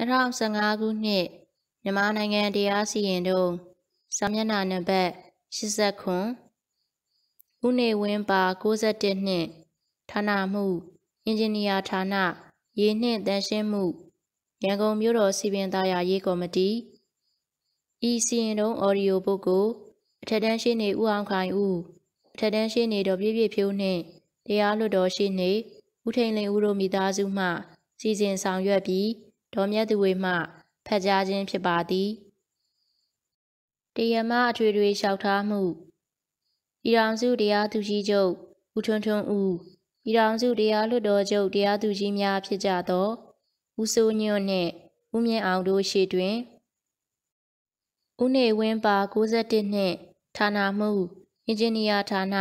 2015ခုနှစ်မြန်မာနိုင်ငံတရားစီရင်တို့စာမျက်နှာနံပါတ်89ဦးနေဝင်းပါ61နှစ်ဌာနမှုအင်ဂျင်နီယာဌာန ရေနှင့်တန်ရှင်းမှုရန်ကုန်မြို့တော်စီပင်သားရရေးကော်မတီဤစီရင်တုံးအော်ဒီယိုဘုတ်ကိုအထက်တန်းရှိနေဦးအောင်ခိုင်ဦးအထက်တန်းရှိနေတော်ပြည့်ပြည့်ဖြိုးနှင့်တရားလွတ်တော်ရှိနေဦးထိန်လင်းဦးတို့မိသားစုမှစီစဉ်ဆောင်ရွက်ပြီးဒေါ်မြတ်သူဝေမှဖတ်ကြားခြင်းဖြစ်ပါသည်တရားမအထွေထွေလျှောက်ထားမှုဤတော်စုတရားသူကြီးချုပ်ဦးထွန်းထွန်းဦးဤတော်စုတရားလွတ်တော်ချုပ်တရားသူကြီးများဖြစ်ကြသောဦးစိုးညွန့်နှင့်ဦးမြင့်အောင်တို့ရှေ့တွင်ဦးနေဝင်းပါ61နှင့်ဌာနမှုအင်ဂျင်နီယာဌာန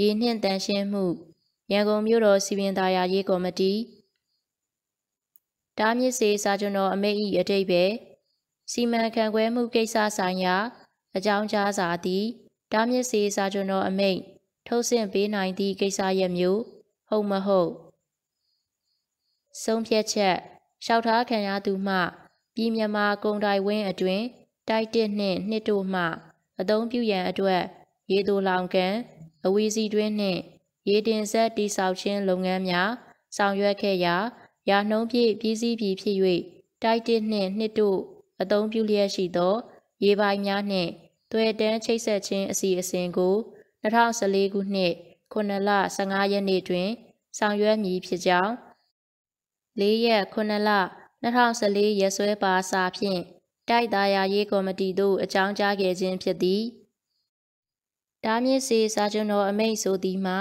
ရေနှင့်တန်ရှင်းမှု ရန်ကုန်မြို့တော်စီပင်သာယာရေးကော်မတီတားမြစ်စေစာချုပ်တော်အမိန့်၏အတိတ်ပဲစီမံခန့်ခွဲမှုကိစ္စဆိုင်ရာအကြောင်းကြားစာသည်တားမြစ်စေစာချုပ်တော်အမိန့်ထုတ်ဆင့်ပေးနိုင်သည့်ကိစ္စရပ်မျိုး ဟုတ်မဟုတ်ဆုံးဖြတ်ချက်လျှောက်ထားခံရသူမှပြည်မြန်မာကုံတိုင်ဝင်းအတွင်တိုက်တစ်နှင့်နှစ်တို့မှ အသုံးပြုရန်အတွက်ရေတိုလောင်ကန်အဝီစီတွင်းနှင့်ရေတင်ဆက်တိဆောက်ခြင်းလုပ်ငန်းများဆောင်ရွက်ခဲ့ရာရာနှုံးပြည့်ပြည်စည်းပြီဖြစ်၍တိုက်တစ်နှင့်နှစ်တို့ အသုံးပြုလျက်ရှိသော ရေပိုင်များနှင့်တွေ့တန်းချိတ်ဆက်ခြင်းအစီအစဉ်ကို2014ခုနှစ်9လ15ရက်နေ့တွင်ဆောင်ရွက်မည်ဖြစ်ကြောင်း၄ရက်9လ2014ရက်စွဲပါစာဖြင့်တိုက်သားရာရေးကော်မတီတို့အကြောင်းကြားခဲ့ခြင်းဖြစ်သည်တားမြစ်စေစာချုပ်တော်အမိန့်ဆိုသည်မှာ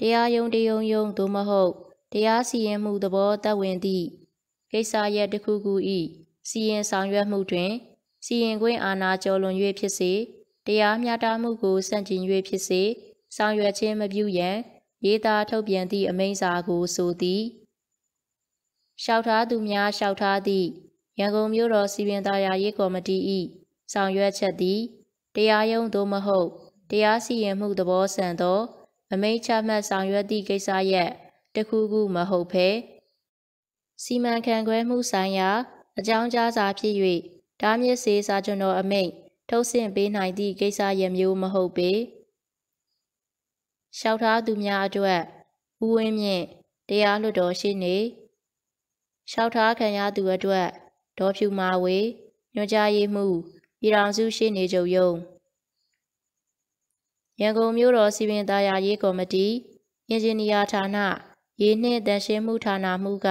တရားရုံးတရုံရုံသို့မဟုတ်တရားစီရင်မှုသဘောတဝင်သည့်ကိစ္စရပ်တစ်ခုခု၏စီရင်ဆောင်ရွက်မှုတွင် စီရင်ခွင့်အာဏာကျော်လွန်၍ဖြစ်စေတရားမျှတမှုကိုစန့်ကျင်၍ဖြစ်စေ ဆောင်ရွက်ခြင်းမပြုရန် ရေးသားထုတ်ပြန်သည့်အမိန့်စာကိုဆိုသည်လျှောက်ထားသူများလျှောက်ထားသည့်ရန်ကုန်မြို့တော်စီပင်သာယာရေးကော်မတီ၏ဆောင်ရွက်ချက်သည်တရားရုံးသို့မဟုတ်တရားစီရင်မှုသဘောဆန်သော အမိန့်ချမှတ်ဆောင်ရွက်သည့်ကိစ္စရပ်တစ်ခုခုမဟုတ်ဘဲစီမံခန့်ခွဲမှုဆိုင်ရာအကြောင်းကြားစာဖြစ်၍ဓာမြစ်စေစာကျွန်တော်အမိန့်ထုတ်ဆင့်ပေးနိုင်သည့်ကိစ္စရမျိုးမဟုတ်ပေလျှောက်ထားသူများအတွက်ဦးဝင်းမြင့်တရားလွှတ်တော်ရှိနေလျှောက်ထားခံရသူအတွက်ဒေါ်ဖြူမာဝေညွှန်ကြားရေးမှူးပြည်ထောင်စုရှိနေချုပ်ယုံရန်ကုန်မြို့တော်စီပင်သားရာရေးကော်မတီအင်ဂျင်နီယာဌာနရေနှင့်တန်ရှင်းမှုဌာနမှုက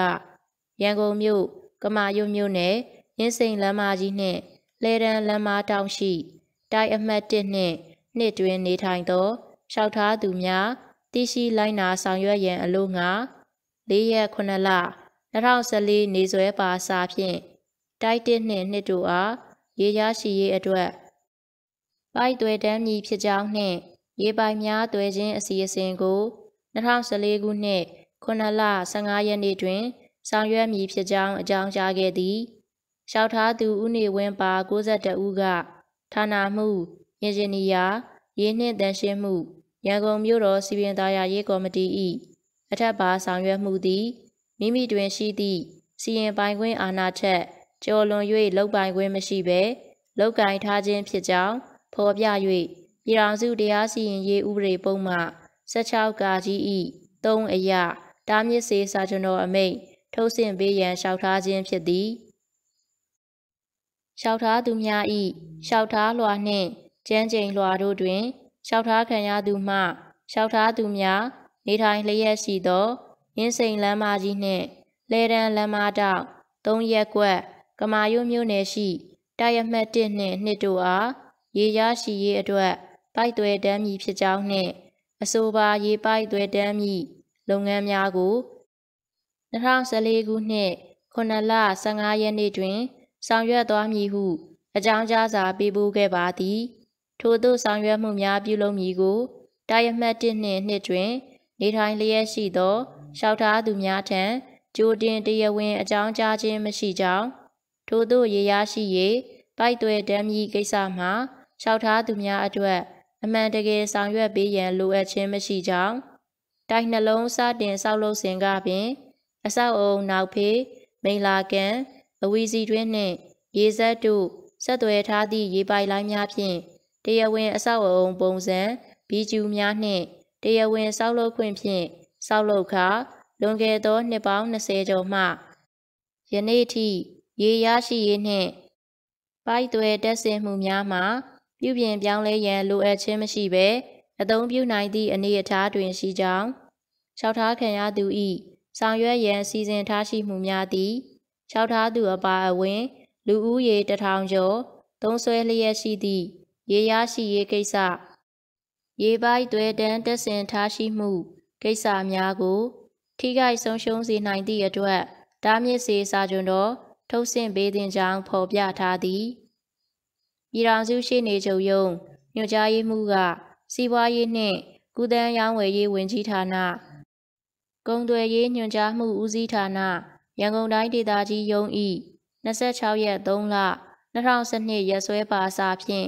ရန်ကုန်မြို့ကမာရုံမြို့နယ်ရင်းစိန်လမ်းမကြီးနှင့်လဲတန်းလမ်းမတောင်ရှိ တိုက်အမှတ်1နှင့်နှစ်တွင်နေထိုင်သောလျှောက်ထားသူများတိရှိလိုက်နာဆောင်ရွက်ရန်အလို့ငါ၄ရက်9လ2014နေစွဲပါစာဖြင့်တိုက်တစ်နှင့်နှစ်တို့အားရေရရှိရေးအတွက်ပိုက်သွဲတမ်းမြည်ဖြစ်ကြောင်းနှင့်ရေပိုင်များသွဲခြင်းအစီအစဉ်ကို2014ခုနှစ်9လ15ရက်နေ့တွင်ဆောင်ရွက်မည်ဖြစ်ကြောင်းအကြောင်းကြားခဲ့သည်လျှောက်ထားသူဦးနေဝင်းပါ62ဦးကဌာနမှုအင်ဂျင်နီယာရေးနှင့်တန်ရှင်းမှုရန်ကုန်မြို့တော်စီပင်သားရရေးကော်မတီ၏အထက်ပါဆောင်ရွက်မှုသည်မိမိတွင်ရှိသည့်စီရင်ပိုင်ခွင့်အာဏာထက်ကျော်လွန်၍လုပ်ပိုင်ခွင့်မရှိဘဲလုပ်ကင်ထားခြင်းဖြစ်ကြောင်း ဖော်ပြ၍ပြည်ထောင်စုတရားစီရင်ရေးဥပဒေပုံမှ16ကာကြီး၏3အရာတားမြစ်စေစာချုပ်တော်အမိန့်ထုတ်ဆင့်ပေးရန်လျှောက်ထားခြင်းဖြစ်သည်လျှောက်ထားသူများ၏လျှောက်ထားလွှာနှင့်ကျန်းကျိန်လွှာတို့တွင်လျှောက်ထားခံရသူမှလျှောက်ထားသူများနေထိုင်လျက်ရှိသော ရင်းစိန်လမ်းမကြီးနှင့်လဲတန်းလမ်းမတောက်၃ရက်ကွက်ကမာယုမြို့နယ်ရှိတိုက်ရမှတ်1နှင့်2တို့အားရေရရှိရေးအတွက်ပိုက်သွဲတမ်းမြည်ဖြစ်ကြောင်းနှင့်အဆိုပါရေပိုက်သွဲတမ်းမြည်လုပ်ငန်းများကို2014ခုနှစ်9လ15ရက်နေ့တွင်ဆောင်ရွက်သွားမည်ဟု အကြောင်းကြားစာပေးပို့ခဲ့ပါသည် ထို့သို့ဆောင်ရွက်မှုများပြုလုပ်မည်ကိုတိုင်းအမှတ်1နှင့်နှစ်တွင် နေထိုင်လျက်ရှိသောလျှောက်ထားသူများထံကြိုတင်တရားဝင် အကြောင်းကြားခြင်းမရှိကြောင်းထို့သို့ရေရရှိ၍ပိုက်သွဲတမ်းမီကိစ္စမှာလျှောက်ထားသူများအတွက်အမှန်တကယ်ဆောင်ရွက်ပေးရန်လိုအပ်ခြင်းမရှိကြောင်းတိုက်နှလုံးစတင်ဆောက်လုပ်စဉ်ကပင် အဆောက်အုံနောက်ဖေးမိလာကန်အဝီစီတွင်းနှင့် ရေစက်တို့ဆက်သွယ်ထားသည့်ရေပိုက်လိုင်းများဖြင့်တရားဝင်အဆောက်အုံ ပုံစံဘီကျူများနှင့်တရားဝင် ဆောက်လုပ်ခွင့်ဖြင့်ဆောက်လုပ်ခါလွန်ခဲ့သော နှစ်ပေါင်း20ကျော်မှယနေ့ထိရေရရှိရေးနှင့်ပိုက်သွယ်တက်ဆင်မှုများမှာပြုပြင်ပြောင်းလဲရန်လိုအပ်ခြင်းမရှိဘဲအသုံးပြုနိုင်သည့်အနေအထားတွင်ရှိကြောင်းလျှောက်ထားခံရသူ၏ဆောင်ရွက်ရန်စီစဉ်ထားရှိမှုများသည်လျှောက်ထားသူအပါအဝင် လူဦးရေတထောင်ကျော် သုံးဆွဲလျက်ရှိသည့်ရေရရှိရေးကိစ္စရေပိုက်သွဲတန်းတက်ဆင်ထားရှိမှု ကိစ္စများကို ထိခိုက်ဆုံးရှုံးစေနိုင်သည့်အတွက်တားမြစ်စေစာကျွန်တော်ထုတ်ဆင့်ပေးသင့်ကြောင်းဖော်ပြထားသည်ပြည်ထောင်စုရှိနေချုပ်ယုံညွှန်ကြားရေးမှူးကစီးပွားရေးနှင့်ကုသန်းရောင်းဝယ်ရေးဝန်ကြီးဌာန ကုန်သွယ်ရေးညွှန်ကြားမှုဦးစီးဌာနရန်ကုန်တိုင်းဒေသကြီးရုံးဤ26ရက်3လ2012ရက်စွဲပါအစာဖြင့်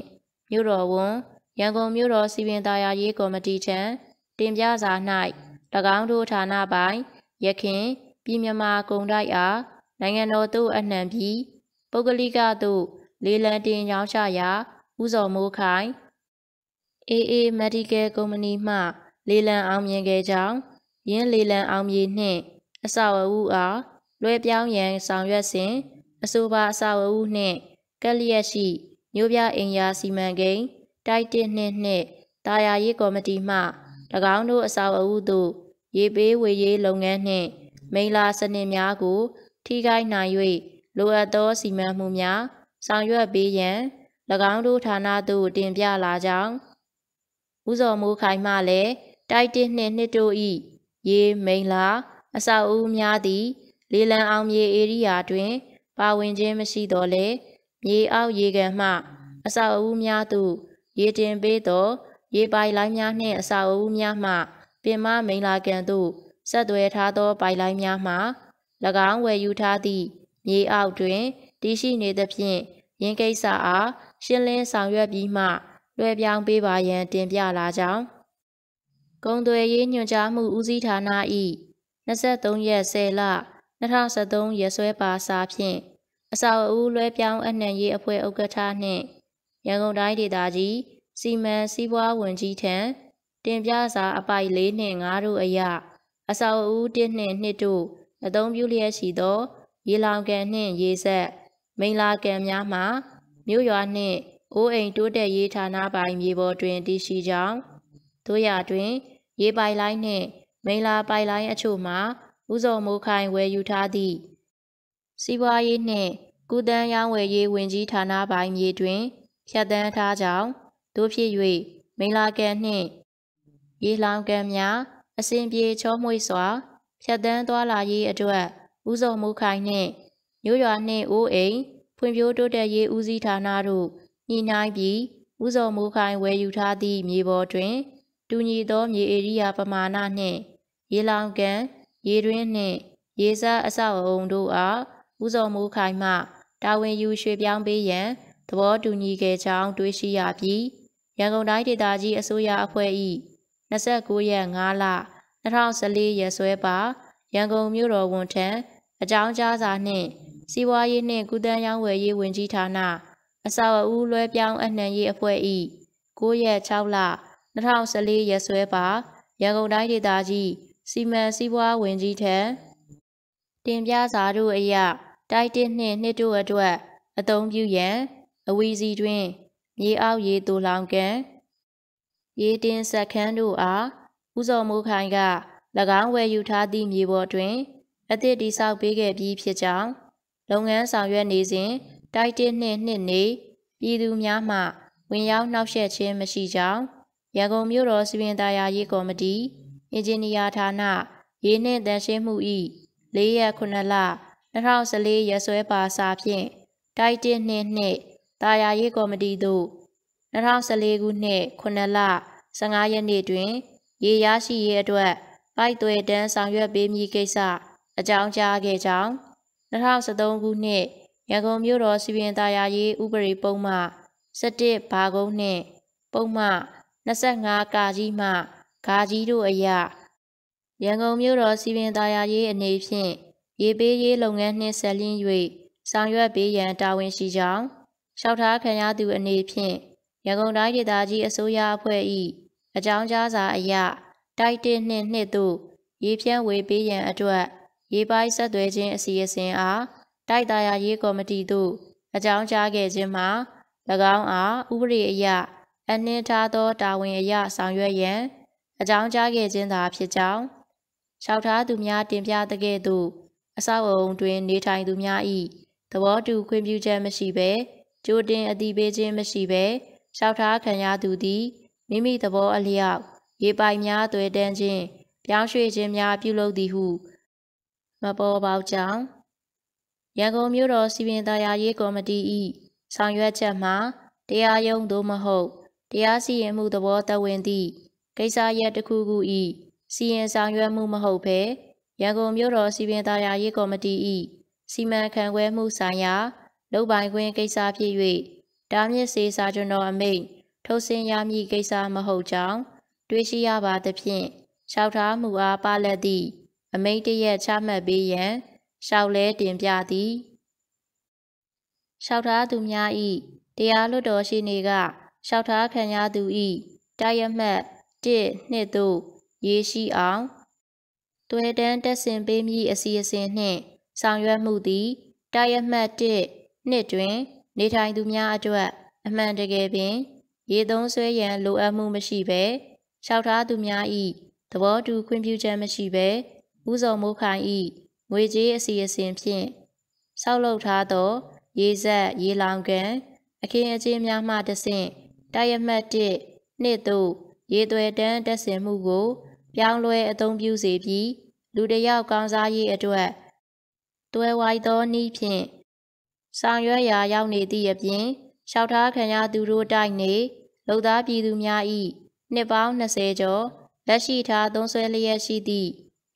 မြို့တော်ဝန်ရန်ကုန်မြို့တော်စီပင်သာယာရေးကော်မတီထံတင်ပြစာ၌၎င်းတို့ဌာနပိုင်းရခင်ပြည်မြမာကုန်တိုက်အားနိုင်ငံတော်သို့အနှံပြီးပုဂ္ဂလိကသို့လေလံတင်ရောင်းချရာဥဇော်မိုးခိုင် AA Medical Company မှ လေလံအောင်မြင်ခဲ့ကြောင်းယင်းလေလံအောင်မြင်နှင့်အဆောက်အဦအားလွဲပြောင်းရန်ဆောင်ရွက်စဉ်အဆိုပါအဆောက်အဦနှင့်ကက်လျက်ရှိမြို့ပြအင်ယာစီမံကိန်းတိုက်တစ်နှစ်နှင့်တာယာရေးကော်မတီမှ၎င်းတို့အဆောက်အဦသို့ရေပေးဝေရေးလုပ်ငန်းနှင့် မိလာစနစ်များကို ထိခိုက်နိုင်၍လိုအပ်သောစီမံမှုများဆောင်ရွက်ပေးရန်၎င်းတို့ဌာနသို့တင်ပြလာကြောင်းဦးစော်မိုးခိုင်မှလည်းတိုက်တစ်နှင့်နှစ်တို့ဤရေမိန်လာအဆောက်အဦများသည်လေလံအောင်မြေဧရိယာတွင် ပါဝင်ခြင်းမရှိတော့လေမြေအောက်ရေကန်မှအဆောက်အဦများသို့ရေတင်ပေးသောရေပိုင်လိုင်းများနှင့်အဆောက်အဦများမှပင်မမိန်လာကန်သို့ဆက်သွယ်ထားသောပိုင်လိုင်းများမှ၎င်းဝယ်ယူထားသည့်မြေအောက်တွင်တည်ရှိနေသဖြင့်ယင်းကိစ္စအားရှင်းလင်းဆောင်ရွက်ပြီးမှလွှဲပြောင်းပေးပါရန်တင်ပြလာကြောင်းကုံသွယ်ရေးညွှန်ကြားမှုဦးစီးဌာန၏23ရက်10လ2023ရက်စွဲပါစာဖြင့်အဆောက်အဦလွှဲပြောင်းအနှံ့ရေးအဖွဲ့ဥက္ကဋ္ဌနှင့်ရန်ကုန်တိုင်းဒေသကြီးစီမံစီးပွားဝန်ကြီးထံတင်ပြစာအပိုက်၄နှင့်၅တို့အရအဆောက်အဦ၁နှင့်၂တို့အသုံးပြုလျက်ရှိသော ရေလောင်ကန်နှင့်ရေဆက်မိန်လာကန်များမှ မြို့ရွာနှင့်အိုးအိမ်တိုးတက်ရေးဌာနပိုင်မြေပေါ်တွင်တည်ရှိကြောင်းတို့ရတွင် ရေပိုင်လိုင်းနှင့်မိလာပိုင်လိုင်းအချို့မှာဥဇုံမိုးခိုင်ဝယ်ယူထားသည့်စီးပွားရေးနှင့်ကုသန်းရောင်းဝယ်ရေးဝန်ကြီးဌာနပိုင်မြေတွင်ဖြတ်တန်းထားကြောင်းတို့ဖြစ်၍မိလာကန်နှင့်ရေလောင်ကန်များ အစဉ်ပြေချောမွေ့စွာဖြတ်တန်းသွားလာရေးအတွက်ဥဇုံမိုးခိုင်နှင့်မြို့ရွာနှင့်အိုးအိမ်ဖွံ့ဖြိုးတိုးတက်ရေးဦးစီးဌာနတို့ညှိနှိုင်းပြီးဥဇုံမူခိုင်ဝယ်ယူထားသည့်မြေပေါ်တွင် တူညီသောမြေဧရိယာပမာဏနှင့် ရေလောင်ကန်ရေတွင်းနှင့် ရေစားအဆောက်အအုံတို့အားဥဇုံမူခိုင်မှ တာဝန်ယူရွှေ့ပြောင်းပေးရန်သဘောတူညီခဲ့ကြောင်းတွေးရှိရပြီးရန်ကုန်တိုင်းဒေသကြီးအစိုးရအဖွဲ့၏29ရက်5လ2014ရက်စွဲပါရန်ကုန်မြို့တော်ဝန်ထံအကြောင်းကြားစာနှင့် စီးပွားရေးနှင့် ကုသန်းရောင်းဝယ်ရေးဝန်ကြီးဌာနအဆောက်အဦလွှဲပြောင်းအနှံရေးအဖွဲ့ဤ9ရက်6လ2014ရက်စွဲပါရန်ကုန်တိုင်းဒေသကြီးစီမံစည်းပွားဝင်ကြီးထံတင်ပြစာတို့အရတိုက်တစ်နှင့်နှစ်တို့အတွက်အသုံးပြုရန် အဝီစီတွင်မြေအောက်ရေတူလောင်ကန်ရေတင်ဆက်ခန်းတို့အားဦးစော်မိုးခိုင်က၎င်းဝယ်ယူထားသည့်မြေပေါ်တွင် အသည့်တိဆောက်ပေးခဲ့ပြီးဖြစ်ကြောင်း လုပ်ငန်းဆောင်ရွက်နေစဉ်တိုက်တင်းနှင့်နှစ်နေပြည်သူများမှ ဝင်ရောက်နှောက်ယှက်ခြင်းမရှိကြောင်းရန်ကုန်မြို့တော်စီရင်သားရာရေးကော်မတီအင်ဂျင်နီယာဌာနရေးနှင့်တန်ရှင်းမှု၏၄ရက်9လ2014ရက်စွဲပါစာဖြင့်တိုက်တင်းနှင့်နှစ်တာယာရေးကော်မတီသို့2014ခုနှစ်9လ15ရက်နေ့တွင် ရေရရှိရေးအတွက် ပိုက်သွဲတန်းဆောင်ရွက်ပေးမည်ကိစ္စအကြောင်းကြားခဲ့ကြောင်း2013ခုနှစ်ရန်ကုန်မြို့တော်စီပင်သာယာရေးဥပဒေပုံမှ17ဘာကုန်းနှင့်ပုံမှ25ကာကြီးမှဂါကြီးတို့အရရန်ကုန်မြို့တော်စီပင်သာယာရေးအနေဖြင့်ရေပေးရေးလုပ်ငန်းနှင့်ဆက်လျင်း၍ဆောင်ရွက်ပေးရန်တာဝန်ရှိကြောင်းလျှောက်ထားခံရသူအနေဖြင့်ရန်ကုန်တိုင်းဒေသကြီးအစိုးရအဖွဲ့၏အကြောင်းကြားစာအရ တိုက်တစ်နှင့်နှစ်သို့ ရေဖြန့်ဝေပေးရန်အတွက်ရေပိုင်းဆက်သွယ်ခြင်းအစီအစဉ်အားတိုက်သားရရေးကော်မတီသို့အကြောင်းကြားခဲ့ခြင်းမှာ၎င်းအားဥပဒေအရအနှင်းထားသောတာဝန်အရဆောင်ရွက်ရန်အကြောင်းကြားခဲ့ခြင်းသာဖြစ်ကြောင်းလျှောက်ထားသူများတင်ပြသကဲ့သို့အဆောက်အုံတွင် နေထိုင်သူများ၏သဘောတူခွင့်ပြုချက်မရှိဘဲကြိုတင်အသိပေးခြင်းမရှိဘဲလျှောက်ထားခံရသူသည်မိမိသဘောအလျောက်ရေပိုင်များသွေတန်းခြင်းပြောင်းရွှေ့ခြင်းများပြုလုပ်သည်ဟု မပေါ်ပေါက်ကြောင်းရန်ကုန်မြို့တော်စီပင်သာယာရေးကော်မတီ၏ဆောင်ရွက်ချက်မှာတရားရုံးသို့မဟုတ်တရားစီရင်မှုသဘောတဝင်သည့်ကိစ္စရပ်တစ်ခုခု၏စီရင်ဆောင်ရွက်မှုမဟုတ်ဘဲရန်ကုန်မြို့တော်စီပင်သာယာရေးကော်မတီ၏စီမံခန့်ခွဲမှုဆိုင်ရာ လုပ်ပိုင်ခွင့်ကိစ္စဖြစ်၍တားမြစ်စေစာကျွန်တော်အမိန့်ထုတ်ဆင်းရမည့်ကိစ္စမဟုတ်ကြောင်းတွေးရှိရပါသဖြင့်လျှောက်ထားမှုအားပါလက်သည့်အမိန့်တရက်ချမှတ်ပေးရန်ရှောက်လဲတင်ပြသည်ရှောက်ထားသူများဤတရားလွတ်တော်ရှိနေကရှောက်ထားခံရသူဤတာရမတ်၁နှစ်သို့ရေးရှိအောင် တွဲတန်းတက်ဆင်ပေးမည်အစီအစဉ်နှင့် ဆောင်ရွက်မှုသည်တာရမတ်၁နှစ်တွင် နေထိုင်သူများအတွက် အမှန်တကယ်ပင်ရေသုံးဆွဲရန်လိုအပ်မှုမရှိဘဲရှောက်ထားသူများဤသဘောတူခွင့်ပြုချက်မရှိဘဲဥဆောင်မိုးခိုင်ဤငွေကြေးအစီအစဉ်ဖြင့်ဆောက်လုပ်ထားသော ရေစက်ရေလောင်ကန်အခင်းအကျင်းများမှတဆင့်တိုက်ရမှတ်1နှစ်သို့ရေသွယ်တန်းတက်ဆင်မှုကို ပြောင်းလဲအသုံးပြုစေပြီးလူတယောက်ကောင်းစားရေးအတွက်တွယ်ဝိုက်သောနည်းဖြင့်ဆောင်ရွက်ရာရောက်နေသည့်အပြင်လျှောက်ထားခံရသူတို့တိုက်နေလုံသားပြည်သူများ၏နှစ်ပေါင်း20ကျော်လက်ရှိထားသုံးဆွဲလျက်ရှိသည့်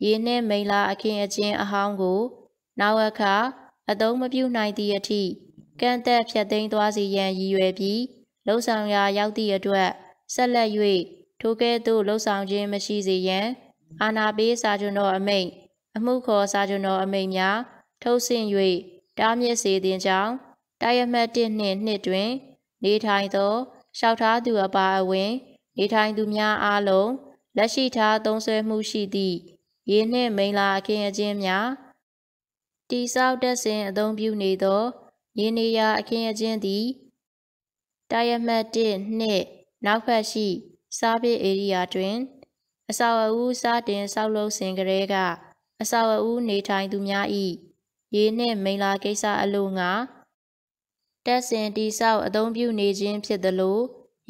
ရေနှင့်မိလာအခင်းအကျင်းအဟောင်းကိုနောက်အခါအသုံးမပြုနိုင်သည့်အထိကန့်သက်ဖြတ်သိမ်းသွားစီရန်ရည်ရွယ်ပြီးလှုပ်ဆောင်ရာရောက်သည့်အတွက်ဆက်လက်၍ထိုကဲ့သို့လှုပ်ဆောင်ခြင်းမရှိစေရန် အာနာပေးစာချုပ်တော်အမိန့်အမှုခေါ်စာချုပ်တော်အမိန့်များထုတ်ဆင့်၍တားမြစ်စေသင့်ကြောင်းတရားအမှတ်1နှင့်2တွင် နေထိုင်သောရှောက်ထားသူအပါအဝင် နေထိုင်သူများအားလုံးလက်ရှိထားသုံးစွဲမှုရှိသည့်ရေနှင့်မိန်လာအခင်းအကျင်းများတိဆောက်တက်စဉ်အသုံးပြုနေသောရေနေရာအခင်းအကျင်းသည်တရားမှတ်1နှင့်နောက်ဖက်ရှိစားပြေဧရိယာတွင်အဆောက်အဦစားတင်ဆောက်လုပ်စဉ်ကလေးကအဆောက်အဦနေထိုင်သူများ၏ရေနှင့်မိန်လာကိစ္စအလို့ငါတက်စဉ်တိဆောက်အသုံးပြုနေခြင်းဖြစ်သလို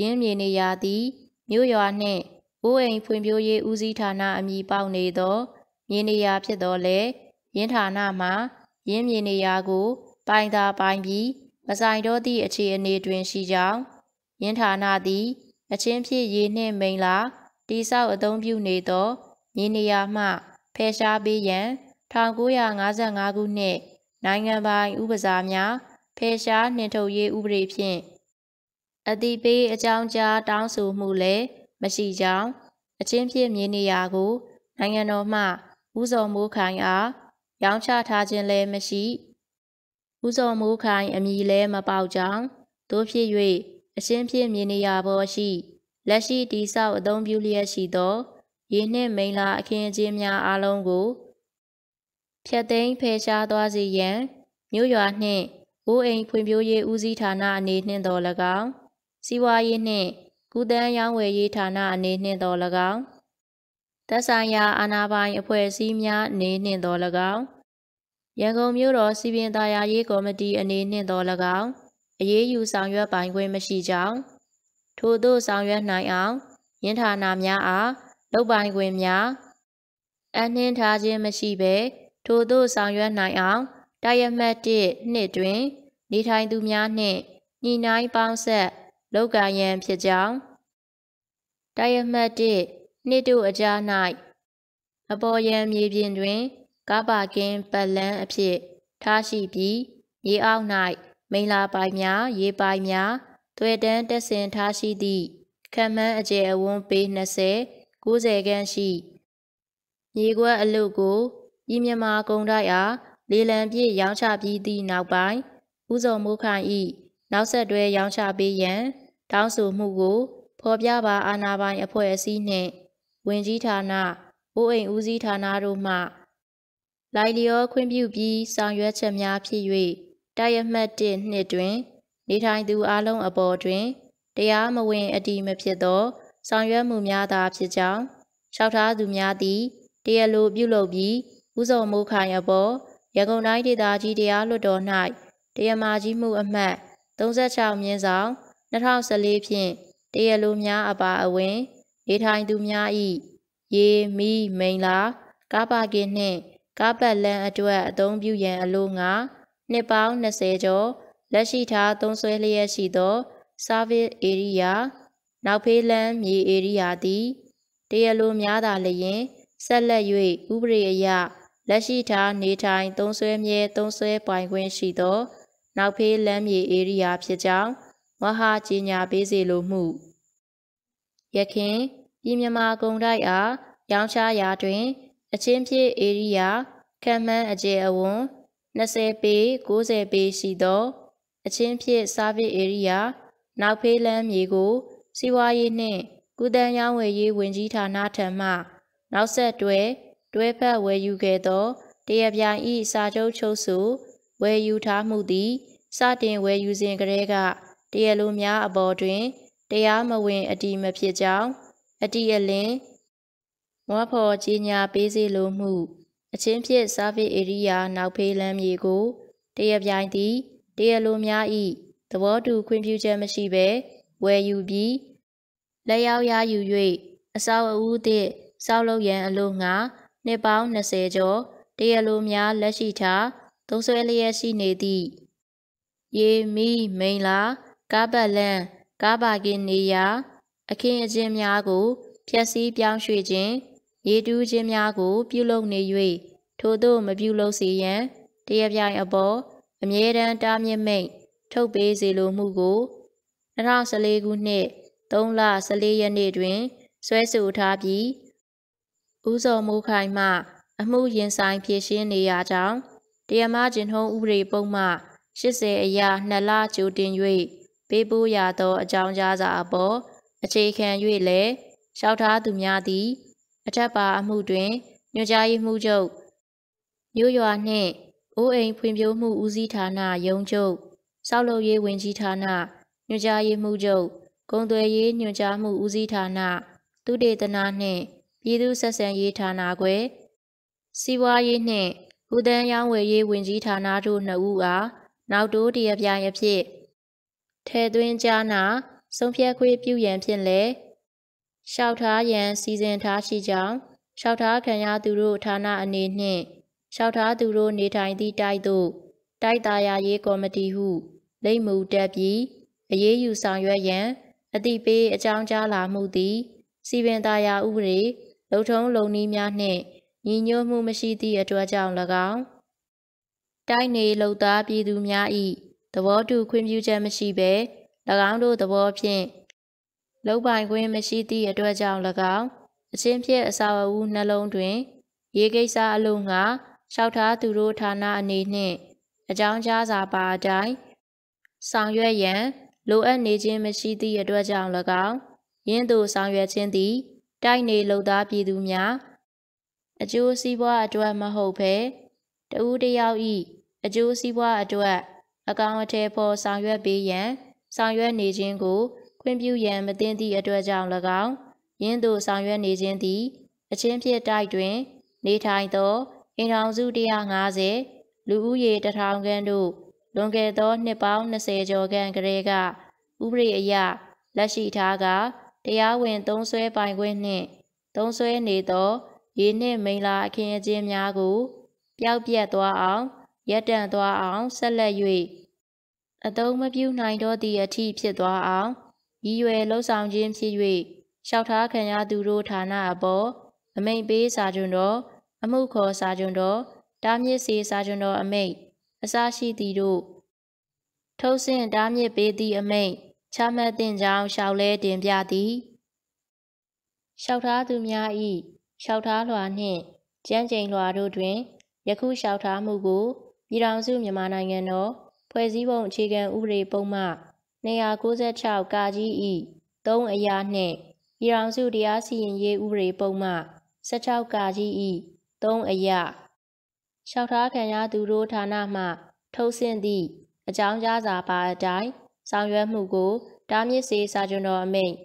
ရင်းမြေနေရာသည်မြို့ရွာနှင့်။အိုးအိမ်ဖွံ့ဖြိုးရေးဦးစီးဌာနအမည်ပေါက်နေသောမြေနေရာဖြစ်တော်လဲရင်းဌာနမှ ရင်းမြေနေရာကိုပိုင်သာပိုင်ပြီးမဆိုင်တော့သည့်အခြေအနေတွင်ရှိကြောင်းရင်းဌာနသည် အချင်းဖြစ်ရေးနှင့်မိန်လာတိဆောက်အသုံးပြုနေသောမြေနေရာမှဖယ်ရှားပေးရန်1955ခုနှစ်နိုင်ငံပိုင်ဥပစာများဖယ်ရှားနှင်ထုတ်ရေးဥပဒေဖြင့်အတိပေးအကြောင်းကြားတောင်းဆိုမှုလည်းမရှိကြောင်းအချင်းပြည့်မြေနေရာကိုနိုင်ငံတော်မှဦးစော်မိုးခိုင်အားရောင်းချထားခြင်းလည်းမရှိဦးစော်မိုးခိုင်အမည်လည်းမပေါကြောင်းတို့ဖြစ်၍အချင်းပြည့်မြေနေရာပေါ်ရှိလက်ရှိတိဆောက်အသုံးပြုလျက်ရှိသောရေနှင့်မိန်လာအခင်းအကျင်းများအလုံးကိုဖျက်သိမ်းဖယ်ရှားသွားစေရန်မြို့ရွာနှင့်အိုးအိမ်ဖွံ့ဖြိုးရေးဦးစီးဌာနအနေနှင့်တော်၎င်းစီးပွားရေးနှင့်ကုသန်းရောင်းဝယ်ရေးဌာနအနေနှင့်တော်၎င်းသက်ဆိုင်ရာအာဏာပိုင်အဖွဲ့အစည်းများအနေနှင့်တော်၎င်းရန်ကုန်မြို့တော်စီပင်သာယာရေးကော်မတီအနေနှင့်တော်၎င်းအရေးယူဆောင်ရွက်ပိုင်ခွင့်မရှိကြောင်းထို့သို့ဆောင်ရွက်နိုင်အောင်ရင်းဌာနများအားလုပ်ပိုင်ခွင့်များအနှင်းထားခြင်းမရှိဘဲထို့သို့ဆောင်ရွက်နိုင်အောင်တိုက်ရမတ်1နှစ်တွင် နေထိုင်သူများနှင့်ညှိနှိုင်းပေါင်းဆက်လောက်ကာရန်ဖြစ်ကြောင်းတိုက်အမှတ်1နှစ်တို့အကြား၌အပေါ်ရန်မြေပြင်တွင်ကားပါကင်းပတ်လန်းအဖြစ်ထားရှိပြီးရေအောက်၌မိလာပိုင်များ ရေပိုင်များသွေတန်းတက်ဆင်ထားရှိသည့်ခမန်းအကျယ်အဝန်းပေ20 90ခန်းရှိမြေကွက်အလုကိုပြည်မြမာကုံတိုက်အားလေလံပြည့်ရောင်းချပြီးသည့်နောက်ပိုင်းဥဇုံမိုးခိုင်ဤနောက်ဆက်တွဲရောင်းချပေးရန်တောင်းဆိုမှုကိုဖော်ပြပါအာဏာပိုင်အဖွဲ့အစည်းနှင့် ဝင်ကြီးဌာန၊အိုးအိမ်ဦးစီးဌာနတို့မှလိုက်လျောခွင့်ပြုပြီးဆောင်ရွက်ချက်များဖြစ်၍တိုက်ရမှတ်1နှစ်တွင်နေထိုင်သူအလုံးအပေါ်တွင်တရားမဝင်အတီမဖြစ်သောဆောင်ရွက်မှုများသာဖြစ်ကြောင်းလျှောက်ထားသူများသည်တရားလိုပြုလုပ်ပြီးဥဆောင်မိုးခိုင်အပေါ်ရန်ကုန်တိုင်းဒေသကြီးတရားလွှတ်တော်၌တရားမာကြီးမှုအမှတ်36မြင်းဆောင်2014ဖြင့်တရားလိုများအပါအဝင်နေထိုင်သူများ၏ရေမီမိန်လာကားပါကင်နှင့်ကားပတ်လန်းအတွက်အသုံးပြုရန်အလို့ငါနှစ်ပေါင်း20ကျော်လက်ရှိထားသုံးစွဲလျက်ရှိသော service area နောက်ဖေးလန်းမြေ area သည်တရားလိုများသာလျင်ဆက်လက်၍ဥပဒေအရလက်ရှိထားနေထိုင်သုံးစွဲမြဲသုံးစွဲပိုင်ခွင့်ရှိသော နောက်ဖေးလမ်းမြေ area ဖြစ်ကြောင်းဝဟာကြီးညာပေးစေလိုမှုယခင်ပြည်မြမာဂုံတိုက်အားရောင်းချရာတွင် အချင်းပြေဧရိယာခံမှန်းအကျယ်အဝန်း20ပေ90ပေရှိသောအချင်းပြေစာဗစ်ဧရိယာနောက်ဖေးလမ်းမြေကို စီဝါရေးနှင့်ကုတန်ရောင်းဝယ်ရေးဝန်ကြီးဌာနထံမှနောက်ဆက်တွဲတွဲဖက်ဝယ်ယူခဲ့သောတရပြိုင်ဤစာချုပ်ချုပ်ဆိုဝယ်ယူထားမှုသည်စတင်ဝယ်ယူစဉ်ကတည်းကတရားလူများအပေါ်တွင်တရားမဝင်အတီမဖြစ်ကြောင်းအတီအလင်းမွားဖော်ကြီးညာပေးစေလိုမှုအချင်းဖြစ်စာဗစ်ဧရိယာနောက်ဖေးလမ်းမြေကိုတရားပြိုင်သည်တရားလူများဤသဘောတူခွင့်ပြုချက်မရှိဘဲဝယ်ယူပြီးလက်ရောက်ရယူ၍အစောက်အဦးသည့်စောက်လုပ်ရန်အလို့ငါနှစ်ပေါင်း20ကျော်တရားလူများလက်ရှိထားသုံးဆွဲလျက်ရှိနေသည့်ရေမီမိန်လာကားပတ်လန်းကားပါကင်းနေရာအခင်းအကျင်းများကိုဖျက်ဆီးပြောင်းရွှေ့ခြင်းရေတူးခြင်းများကို ပြုလုပ်နေ၍ထိုသို့မပြုလုပ်စေရန်တရပြိုင်အပေါ်အမြဲတမ်းတားမြစ်မိတ်ထုတ်ပေးစေလိုမှုကို2014ခုနှစ်3လ14ရက်နေ့တွင်ဆွဲဆိုထားပြီးဦးစော်မိုးခိုင်မှ အမှုရင်ဆိုင်ဖြည့်ရှင်းနေရာကြောင်းတရားမကျင့်ထုံးဥပဒေပုံမှ80အရာ2လကြိုတင်၍ပေးပို့ရသောအကြောင်းကြားစာအပေါ်အခြေခံ၍လည်းလျှောက်ထားသူများသည်အထက်ပါအမှုတွင်ညွှန်ကြားရေးမှူးချုပ်မြို့ရွာနှင့်အိုးအိမ်ဖွံ့ဖြိုးမှုဦးစီးဌာနရုံးချုပ်စောက်လုပ်ရေးဝန်ကြီးဌာနညွှန်ကြားရေးမှူးချုပ်ဂုံသွယ်ရေးညွှန်ကြားမှုဦးစီးဌာနသူတေသနာနှင့်ပြည်သူဆက်ဆံရေးဌာနခွဲစီးပွားရေးနှင့်ကုသန်းရောင်းဝယ်ရေးဝန်ကြီးဌာနတို့နှစ်ဦးအားနောက်တိုးတရပြိုင်အဖြစ်ထဲသွင်းကြားနာဆုံးဖြတ်ခွေပြုရန်ဖြင့်လည်းလျှောက်ထားရန်စီစဉ်ထားရှိကြောင်းလျှောက်ထားခံရသူတို့ဌာနအနေနှင့်လျှောက်ထားသူတို့နေထိုင်သည့်တိုက်သို့တိုက်သားရရေးကော်မတီဟုလိမ့်မူတက်ပြီးအရေးယူဆောင်ရွက်ရန်အတိပေးအကြောင်းကြားလာမှုသည်စီပင်သားရဥပဒေလုံထုံးလုံနည်းများနှင့်ညီညွတ်မှုမရှိသည့်အတွက်ကြောင့်၎င်းတိုက်နေလှုပ်သားပြည်သူများ၏သဘောတူခွင့်ပြုချက်မရှိဘဲ၎င်းတို့သဘောဖြင့်လုံပိုင်ခွင့်မရှိသည့်အတွက်ကြောင့်၎င်းအချင်းဖြစ်အစာအဦးနှလုံးတွင် ရေကိစ္စအလို့ငှာလျှောက်ထားသူတို့ဌာနအနေနှင့်အကြောင်းကြားစာပါအတိုင်းဆောင်ရွက်ရန်လိုအပ်နေခြင်းမရှိသည့်အတွက်ကြောင့်၎င်းရင်းသို့ဆောင်ရွက်ခြင်းသည် တိုက်နေလုံသားပြည်သူများအကျိုးစီးပွားအတွက်မဟုတ်ဘဲတဦးတယောက်၏အကျိုးစီးပွားအတွက်အကောင်အထည်ဖော်ဆောင်ရွက်ပေးရန်ဆောင်ရွက်နေခြင်းကိုခွင့်ပြုရန်မသင့်သည့်အတွက်ကြောင့်၎င်းယင်းသို့ဆောင်ရွက်နေခြင်းသည် အချင်းဖြစ်တိုက်တွင် နေထိုင်သောအိမ်ထောင်စု150လူဦးရေ1000ခန့်တို့လွန်ခဲ့သောနှစ်ပေါင်း20ကျော်ခန့်ကလေးကဥပဒေအရလက်ရှိထားကတရားဝင်သုံးဆွဲပိုင်ခွင့်နှင့်သုံးဆွဲနေသောရေနှင့်မိန်လာအခင်းအကျင်းများကိုပျောက်ပြက်သွားအောင်ရပ်တန့်သွားအောင်ဆက်လက်၍အသုံးမပြုနိုင်တော့သည့်အထိဖြစ်သွားအောင်ရည်ရွယ်လှုံ့ဆော်ခြင်းဖြစ်၍လျှောက်ထားခံရသူတို့ဌာနအပေါ်အမိန့်ပေးစာချုပ်တော်အမှုခေါ်စာချုပ်တော်တားမြစ်စေစာချုပ်တော်အမိန့်အစရှိသည့်တို့ထုတ်ဆင့်တားမြစ်ပေးသည့်အမိန့်ချမှတ်သင့်ကြောင်းလျှောက်လဲတင်ပြသည်လျှောက်ထားသူများ၏လျှောက်ထားလွှာနှင့်ကြမ်းကြိမ်လွှာတို့တွင် ယခုလျှောက်ထားမှုကိုပြည်ထောင်စုမြန်မာနိုင်ငံတော်ဖွဲ့စည်းပုံအခြေခံဥပဒေပုံမှ296ကာကြီးဤ3အရာနှင့်ပြည်ထောင်စုတရားစီရင်ရေးဥပဒေပုံမှ16ကာကြီးဤ3အရာလျှောက်ထားခံရသူတို့ဌာနမှ ထုတ်ဆင့်သည့်အကြောင်းကြားစာပါအတိုင်းဆောင်ရွက်မှုကိုတားမြစ်စေစာချုပ်တော်အမိန့်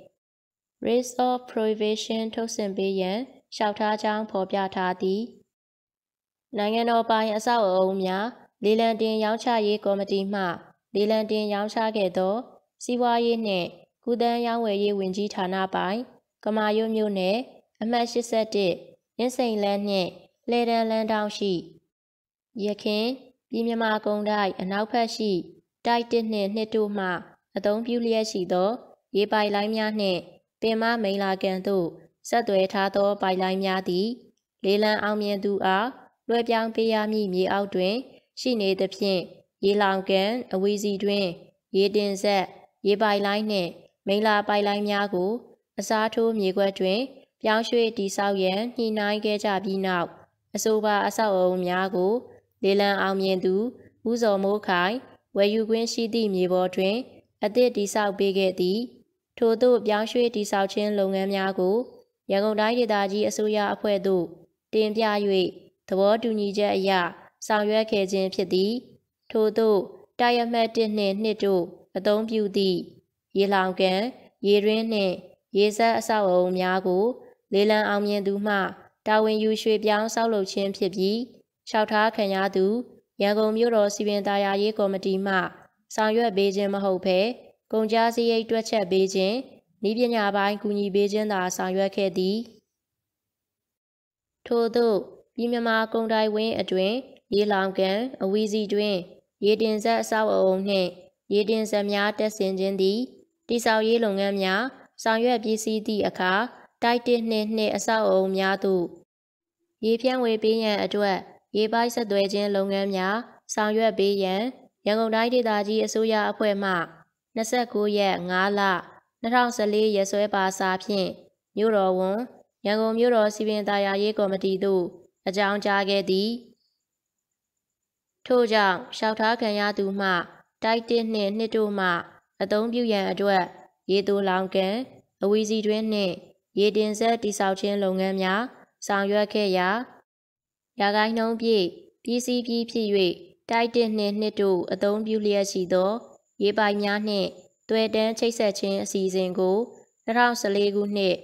Risk of Prohibition ထုတ်ဆင့်ပေးရန်လျှောက်ထားကြောင်းဖော်ပြထားသည်နိုင်ငံတော်ပိုင်အဆောက်အအုံများလေလံတင်ရောင်းချရေးကော်မတီမှလေလံတင်ရောင်းချခဲ့သော စီးပွားရေးနှင့်ကုသန်းရောင်းဝယ်ရေးဝန်ကြီးဌာနပိုင်ကမာယုတ်မြို့နယ်အမှတ်81ရင်းစိန်လန်းနှင့်လေတန်လန်းတောင်ရှိရခင်ပြည်မြမာကုန်းတိုက်အနောက်ဘက်ရှိ တိုက်တစ်နှင့်နှစ်တို့မှ အသုံးပြုလျက်ရှိသောရေပိုင်လိုင်းများနှင့်ပင်မမိန်လာကန်တို့ဆက်သွယ်ထားသောပိုင်လိုင်းများသည်လေလံအောင်မြင်သူအားလွှဲပြောင်းပေးရမည့်မြေအောက်တွင်ရှိနေသဖြင့်ရေလောင်ကန်အဝီစီတွင် ရေတင်ဆက် ရေပိုင်လိုင်းနှင့်မိလာပိုင်လိုင်းများကို အစားထိုးမြေခွက်တွင်ပြောင်းရွှေ့တည်ဆောက်ရန်ညှိနှိုင်းခဲ့ကြပြီးနောက်အဆိုပါအဆောက်အုံများကိုလေလံအောင်မြင်သူဦးစော်မိုးခိုင်ဝယ်ယူခွင့်ရှိသည့်မြေပေါ်တွင် အသည့်တည်ဆောက်ပေးခဲ့သည်ထို့သို့ပြောင်းရွှေ့တည်ဆောက်ခြင်းလုပ်ငန်းများကိုရန်ကုန်တိုင်းဒေသကြီးအစိုးရအဖွဲ့သို့တင်ပြ၍သဘောတူညီချက်အရဆောင်ရွက်ခဲ့ခြင်းဖြစ်သည် ထို့သို့တာယမတ်1နှင့်2တို့အသုံးပြုသည့်ရေလောင်ကန်ရေရင်းနှင့်ရေစက်အဆောက်အအုံများကို လေလံအောင်မြင်သူမှ တာဝန်ယူရွှေ့ပြောင်းဆောက်လုပ်ခြင်းဖြစ်ပြီးလျှောက်ထားခံရသူရန်ကုန်မြို့တော်စီပင်သာယာရေးကော်မတီမှ ဆောင်ရွက်ပေးခြင်းမဟုတ်ဘဲကုန်ကြစရိတ်တွက်ချက်ပေးခြင်းဤပညာပိုင်းကူညီပေးခြင်းသာဆောင်ရွက်ခဲ့သည် ထို့သို့ပြည်မြမာကုန်တိုင်ဝင်းအတွင်ရေလောင်ကန်အဝီစီတွင်ရေတင်ဆက်အဆောက်အအုံနှင့်ရေတင်ဆက်များတက်ဆင်ခြင်းသည် တိဆောက်ရေးလုပ်ငန်းများဆောင်ရွက်ပြီးစီးသည့်အခါတိုက်တစ်နှင့်နှင့်အဆောက်အအုံများသို့ရေပြန့်ဝေပေးရန်အတွက်ရေပိုက်ဆက်သွယ်ခြင်းလုပ်ငန်းများ ဆောင်ရွက်ပေးရန်ရန်ကုန်တိုင်းဒေသကြီးအစိုးရအဖွဲ့မှ29ရက်5လ2014ရက်စွဲပါစာဖြင့်မြို့တော်ဝန်ရန်ကုန်မြို့တော်စီပင်သာယာရေးကော်မတီသို့အကြောင်းကြားခဲ့သည်ထို့ကြောင့်ရှောက်ထားခံရသူမှ တိုက်တစ်နှင့်နှစ်တို့မှအသုံးပြုရန်အတွက်ရေတိုလောင်ကန်အဝီစီတွင်းနှင့်ရေတင်ဆက်တိဆောက်ခြင်းလုပ်ငန်းများဆောင်ရွက်ခဲ့ရာရာဂိုင်းနှုံးပြည့်ပြည်စည်းပြီးဖြစ်၍တိုက်တစ်နှင့်နှစ်တို့အသုံးပြုလျက်ရှိသောရေပိုင်များနှင့်တွေ့တန်းချိတ်ဆက်ခြင်းအစီအစဉ်ကို2014ခုနှစ်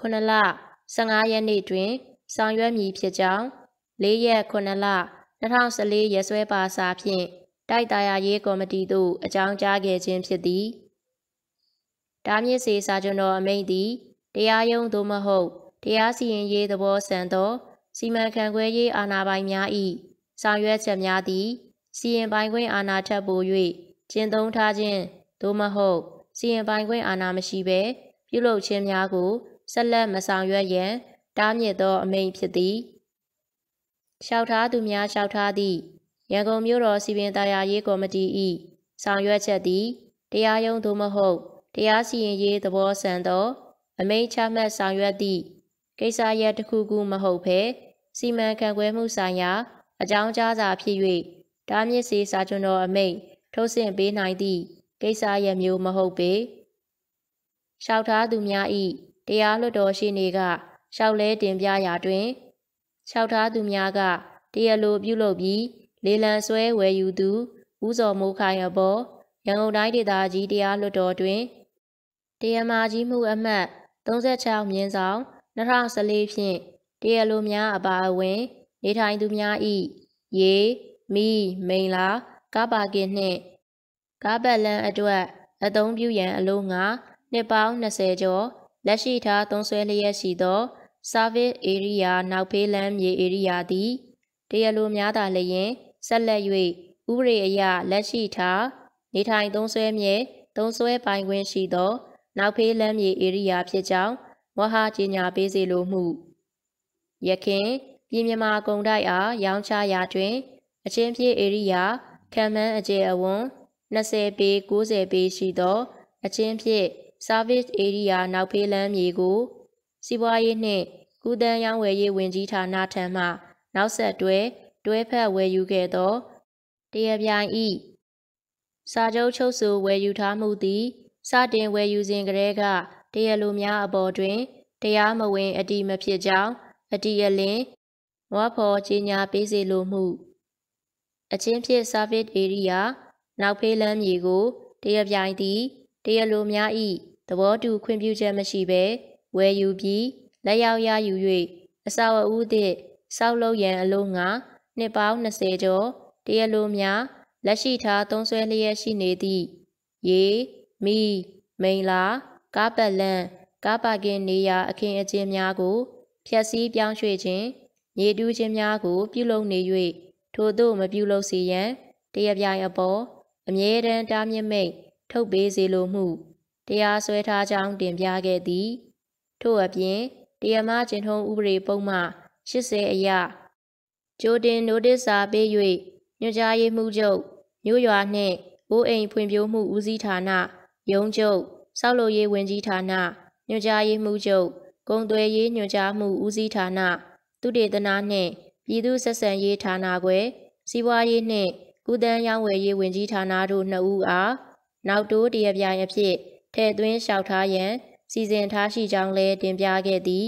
9လ15ရက်နေ့တွင်ဆောင်ရွက်မည်ဖြစ်ကြောင်း၄ရက်9လ2014ရက်စွဲပါစာဖြင့်တိုက်တာယာရေးကော်မတီသို့အကြောင်းကြားခဲ့ခြင်းဖြစ်သည်ဒါမြင့်စေစာကျွန်တော်အမိန့်သည်တရားရုံးသို့မဟုတ်တရားစီရင်ရေးသဘောဆန်သော စီမံခန့်ခွဲရေးအာဏာပိုင်များ၏ဆောင်ရွက်ချက်များသည်စီရင်ပိုင်ခွင့်အာဏာထက်ပို၍ကျင့်သုံးထားခြင်းသို့မဟုတ်စီရင်ပိုင်ခွင့်အာဏာမရှိဘဲပြုလုပ်ခြင်းများကိုဆက်လက်မဆောင်ရွက်ရန် တားမြစ်သောအမိန့်ဖြစ်သည်။လျှောက်ထားသူများလျှောက်ထားသည့်ရန်ကုန်မြို့တော်စီပင်တရားရေးကော်မတီ၏ဆောင်ရွက်ချက်သည်တရားရုံးသို့မဟုတ်တရားစီရင်ရေးသဘောဆန်သော အမိန့်ချမှတ်ဆောင်ရွက်သည့်ကိစ္စရပ်တစ်ခုခုမဟုတ်ဘဲစီမံခန့်ခွဲမှုဆိုင်ရာအကြောင်းကြားစာဖြစ်၍တားမြစ်စေစာချုပ်တော်အမိန့်ထုတ်ဆင့်ပေးနိုင်သည့်ကိစ္စရပ်မျိုးမဟုတ်ပေလျှောက်ထားသူများ၏တရားလွှတ်တော်ရှိနေကလျှောက်လဲတင်ပြရာတွင်လျှောက်ထားသူများကတရားလိုပြုလုပ်ပြီးလေလံဆွဲဝယ်ယူသူဦးစော်မိုးခိုင်အပေါ်ရန်ကုန်တိုင်းဒေသကြီးတရားလွှတ်တော်တွင်တရားမာကြီးမှုအမှတ်36မြင်းဆောင်2014ဖြင့်တရားလိုများအပါအဝင် နေထိုင်သူများ၏ရေမီမိန်လာကားပါကင်နှင့်ကားပတ်လန်းအတွက်အသုံးပြုရန်အလို့ငါနှစ်ပေါင်း20ကျော်လက်ရှိထားသုံးဆွဲလျက်ရှိသော service area နောက်ဖေးလမ်းမြေ area သည်တရားလိုများသာလျင်ဆက်လက်၍ဥပဒေအရလက်ရှိထားနေထိုင်သုံးစွဲမြဲသုံးစွဲပိုင်ခွင့်ရှိသော နောက်ဖေးလမ်းမြေ area ဖြစ်ကြောင်းဝဟကြေညာပေးစေလိုမှုယခင်ပြည်မြမာကုံတိုက်အားရောင်းချရာတွင် အချင်းပြေ area ခံမှန်းအကျယ်အဝန်း20ပေ90ပေရှိသော အချင်းပြေ service area နောက်ဖေးလမ်းမြေကိုစီးပွားရေးနှင့်ကုသန်းရောင်းဝယ်ရေးဝန်ကြီးဌာနထံမှနောက်ဆက်တွဲတွဲဖက်ဝယ်ယူခဲ့သောတရပြိုင်ဤစာချုပ်ချုပ်ဆိုဝယ်ယူထားမှုသည်စတင်ဝယ်ယူစဉ်ကတည်းကတရားလိုများအပေါ်တွင်တရားမဝင်အတိမဖြစ်ကြောင်း အတိအလင်းမွားဖော်ကြီးညာပေးစေလိုမှုအချင်းဖြစ် service area နောက်ဖေးလမ်းမြေကိုတရပြိုင်သည်တရားလိုများဤသဘောတူခွင့်ပြုချက်မရှိဘဲဝယ်ယူပြီးလက်ရောက်ရယူ၍အစာအဦးသည့်ဆောက်လုပ်ရန်အလို့ငါနှစ်ပေါင်း20ကျော်တရလိုများ လက်ရှိထားသုံးဆွဲလျက်ရှိနေသည့်ရေမီမိန်လာကားပတ်လန်ကားပါကင်နေရာအခင်းအကျင်းများကိုဖျက်ဆီးပြောင်းရွှေ့ခြင်းရေတူးခြင်းများကို ပြုလုပ်နေ၍ထို့သို့မပြုလုပ်စေရန်တရပြိုင်အပေါ်အမြဲတမ်းတားမြစ်မိတ် ထုတ်ပေးစေလိုမှုတရားစွဲထားကြောင်းတင်ပြခဲ့သည်ထို့အပြင်တရားမကျင့်ထုံးဥပဒေပုံမှ80အရကြိုတင်နိုတစ်စာပေး၍ညွှန်ကြားရေးမှူးချုပ်မြို့ရွာနှင့်အိုးအိမ်ဖွံ့ဖြိုးမှုဦးစီးဌာနရုံးချုပ်စောက်လုပ်ရေးဝန်ကြီးဌာနညွှန်ကြားရေးမှူးချုပ်ဂုံသွယ်ရေးညွှန်ကြားမှုဦးစီးဌာနသုတေသနနှင့်ပြည်သူ့ဆက်ဆံရေးဌာနခွဲစီးပွားရေးနှင့်ကုသန်းရောင်းဝယ်ရေးဝန်ကြီးဌာနတို့နှစ်ဦးအားနောက်တိုးတရပြိုင်အဖြစ်ထည့်သွင်းလျှောက်ထားရန်စီစဉ်ထားရှိကြောင်းလည်းတင်ပြခဲ့သည်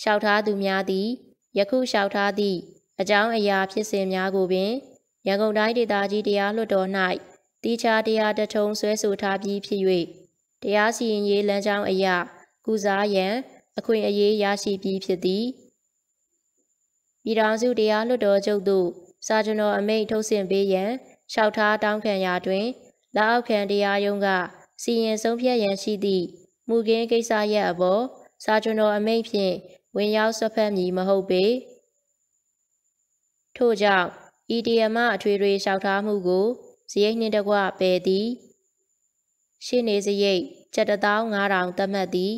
လျှောက်ထားသူများသည်ယခုလျှောက်ထားသည့်အကြောင်းအရာဖြစ်စဉ်များကိုပင်ရန်ကုန်တိုင်းဒေသကြီးတရားလွှတ်တော်၌တိချာတရားတထုံဆွဲဆိုထားပြီးဖြစ်၍တရားစီရင်ရေးလမ်းကြောင်းအရာကုစားရန် အခွင့်အရေးရရှိပြီးဖြစ်သည်ပြည်ထောင်စုတရားလွှတ်တော်ချုပ်သို့စာကျွန်တော်အမိန့်ထုတ်ဆင့်ပေးရန်လျှောက်ထားတောင်းခံရာတွင်လက်အောက်ခံတရားရုံးကစီရင်ဆုံးဖြတ်ရန်ရှိသည့်မူကင်းကိစ္စရပ်အပေါ်စာကျွန်တော်အမိန့်ဖြင့်ဝင်ရောက်ဆွတ်ဖက်မည်မဟုတ်ပေထို့ကြောင့်ဤတရားမအထွေထွေလျှောက်ထားမှုကိုဇရိတ်နှင့်တကွပယ်သည်ရှင်းနေဇရိတ်7500တတ်မှတ်သည်